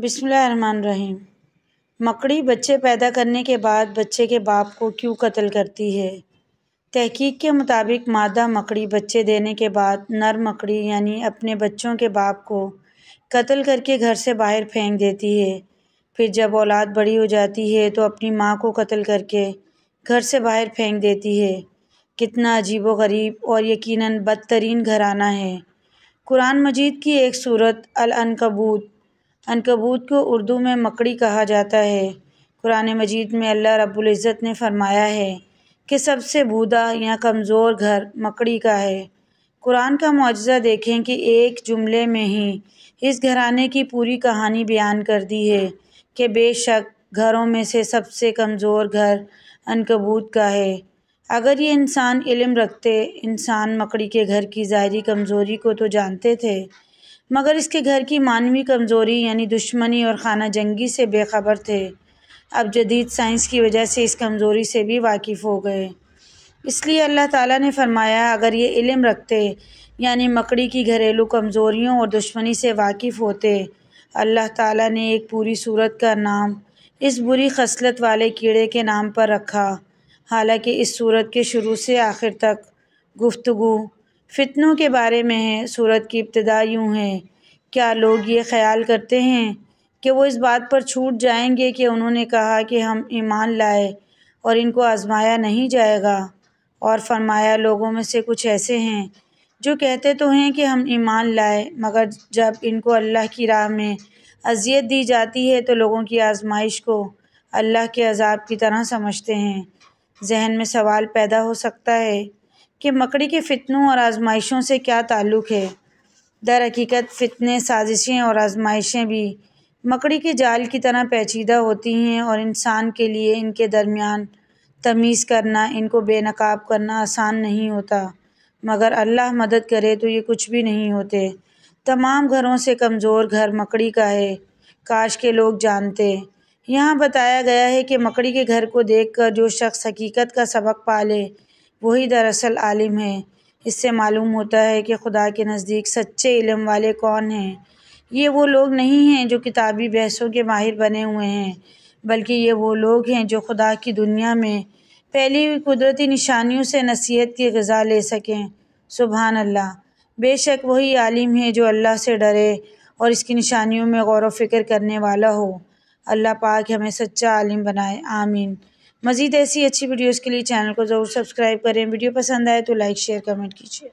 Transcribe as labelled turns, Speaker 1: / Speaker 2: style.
Speaker 1: बिस्मिल्लाहिर्रहमानिर्रहीम मकड़ी बच्चे पैदा करने के बाद बच्चे के बाप को क्यों कत्ल करती है तहकीक के मुताबिक मादा मकड़ी बच्चे देने के बाद नर मकड़ी यानी अपने बच्चों के बाप को कत्ल करके घर से बाहर फेंक देती है फिर जब औलाद बड़ी हो जाती है तो अपनी माँ को कत्ल करके घर से बाहर फेंक देती है कितना अजीब गरीब और यकीनन बदतरीन घराना है कुरान मजीद की एक सूरत अल अनकबूत अनकबूत को उर्दू में मकड़ी कहा जाता है कुरान मजीद में अल्लाह रबुल्ज़त ने फरमाया है कि सबसे बूदा या कमज़ोर घर मकड़ी का है कुरान का मुआजा देखें कि एक जुमले में ही इस घराने की पूरी कहानी बयान कर दी है कि बेशक घरों में से सबसे कमज़ोर घर अनकबूत का है अगर ये इंसान इल्म रखते इंसान मकड़ी के घर की ज़ाहरी कमज़ोरी को तो जानते थे मगर इसके घर की मानवी कमज़ोरी यानी दुश्मनी और खाना जंगी से बेखबर थे अब जदीद साइंस की वजह से इस कमज़ोरी से भी वाकिफ़ हो गए इसलिए अल्लाह ताला ने फरमाया अगर ये इल्म रखते यानी मकड़ी की घरेलू कमज़ोरियों और दुश्मनी से वाकिफ़ होते अल्लाह ताला ने एक पूरी सूरत का नाम इस बुरी खसलत वाले कीड़े के नाम पर रखा हालांकि इस सूरत के शुरू से आखिर तक गुफ्तु फ़ितनों के बारे में है सूरत की इब्तदा यूँ है क्या लोग ये ख़्याल करते हैं कि वो इस बात पर छूट जाएंगे कि उन्होंने कहा कि हम ईमान लाए और इनको आज़माया नहीं जाएगा और फरमाया लोगों में से कुछ ऐसे हैं जो कहते तो हैं कि हम ईमान लाए मगर जब इनको अल्लाह की राह में अजियत दी जाती है तो लोगों की आजमाइश को अल्लाह के अजाब की तरह समझते हैं जहन में सवाल पैदा हो सकता है कि मकड़ी के फ़ितनों और आजमाइशों से क्या ताल्लुक़ है दर हकीकत फ़ितने साजिशें और आजमाइशें भी मकड़ी के जाल की तरह पेचीदा होती हैं और इंसान के लिए इनके दरमियान तमीज़ करना इनको बेनकाब करना आसान नहीं होता मगर अल्लाह मदद करे तो ये कुछ भी नहीं होते तमाम घरों से कमज़ोर घर मकड़ी का है काश के लोग जानते यहाँ बताया गया है कि मकड़ी के घर को देखकर जो शख्स हकीकत का सबक पाले वही दरअसल आलिम है इससे मालूम होता है कि खुदा के नज़दीक सच्चे इलम वाले कौन हैं ये वो लोग नहीं हैं जो किताबी बहसों के माहिर बने हुए हैं बल्कि ये वो लोग हैं जो खुदा की दुनिया में पहली हुई कुदरती निशानियों से नसीहत की गज़ा ले सकें सुबहान अल्लाह बेशक वही आलिम है जो अल्लाह से डरे और इसकी निशानियों में गौर व फिक्र करने वाला हो अल्लाह पाक हमें सच्चा आलिम बनाए आमीन मज़ीद ऐसी अच्छी वीडियोज़ के लिए चैनल को ज़रूर सब्सक्राइब करें वीडियो पसंद आए तो लाइक शेयर कमेंट कीजिए